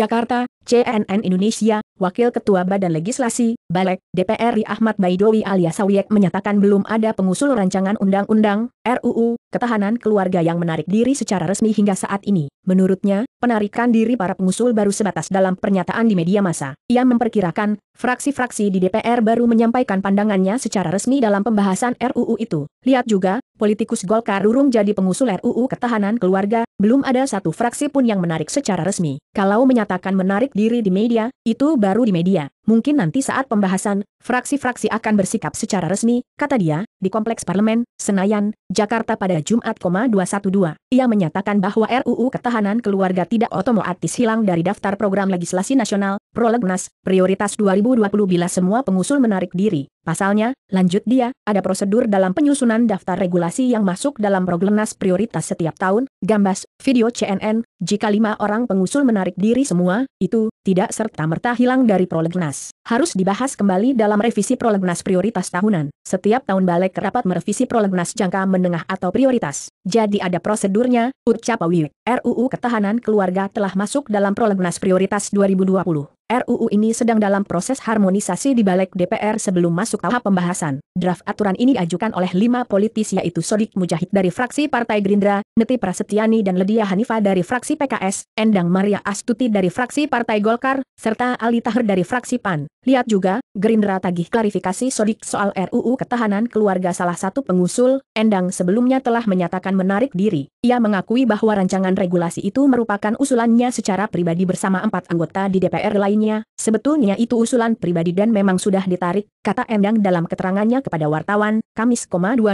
Jakarta, CNN Indonesia, Wakil Ketua Badan Legislasi, Balek, DPR RI Ahmad Baidowi alias Sawiek menyatakan belum ada pengusul rancangan undang-undang, RUU, ketahanan keluarga yang menarik diri secara resmi hingga saat ini. Menurutnya, penarikan diri para pengusul baru sebatas dalam pernyataan di media massa. Ia memperkirakan, fraksi-fraksi di DPR baru menyampaikan pandangannya secara resmi dalam pembahasan RUU itu. Lihat juga, politikus Golkar urung jadi pengusul RUU ketahanan keluarga, belum ada satu fraksi pun yang menarik secara resmi. Kalau menyatakan dikatakan menarik diri di media, itu baru di media mungkin nanti saat pembahasan, fraksi-fraksi akan bersikap secara resmi, kata dia, di Kompleks Parlemen, Senayan, Jakarta pada Jumat, 212. Ia menyatakan bahwa RUU Ketahanan Keluarga tidak otomatis hilang dari daftar program legislasi nasional, Prolegnas, prioritas 2020 bila semua pengusul menarik diri. Pasalnya, lanjut dia, ada prosedur dalam penyusunan daftar regulasi yang masuk dalam Prolegnas prioritas setiap tahun, Gambas, video CNN, jika lima orang pengusul menarik diri semua, itu, tidak serta-merta hilang dari Prolegnas prolegnas, harus dibahas kembali dalam revisi prolegnas prioritas tahunan. Setiap tahun balik rapat merevisi prolegnas jangka menengah atau prioritas. Jadi ada prosedurnya, ucap Awi. RUU Ketahanan Keluarga telah masuk dalam prolegnas prioritas 2020. RUU ini sedang dalam proses harmonisasi di balik DPR sebelum masuk tahap pembahasan. Draft aturan ini diajukan oleh lima politisi yaitu Sodik Mujahid dari fraksi Partai Gerindra, Neti Prasetyani dan Ledia Hanifa dari fraksi PKS, Endang Maria Astuti dari fraksi Partai Golkar, serta Ali Tahir dari fraksi PAN. Lihat juga, Gerindra tagih klarifikasi Sodik soal RUU Ketahanan Keluarga salah satu pengusul, Endang sebelumnya telah menyatakan menarik diri. Ia mengakui bahwa rancangan regulasi itu merupakan usulannya secara pribadi bersama empat anggota di DPR lainnya, sebetulnya itu usulan pribadi dan memang sudah ditarik, kata Endang dalam keterangannya kepada wartawan, Kamis, 202,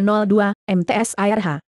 MTS ARH.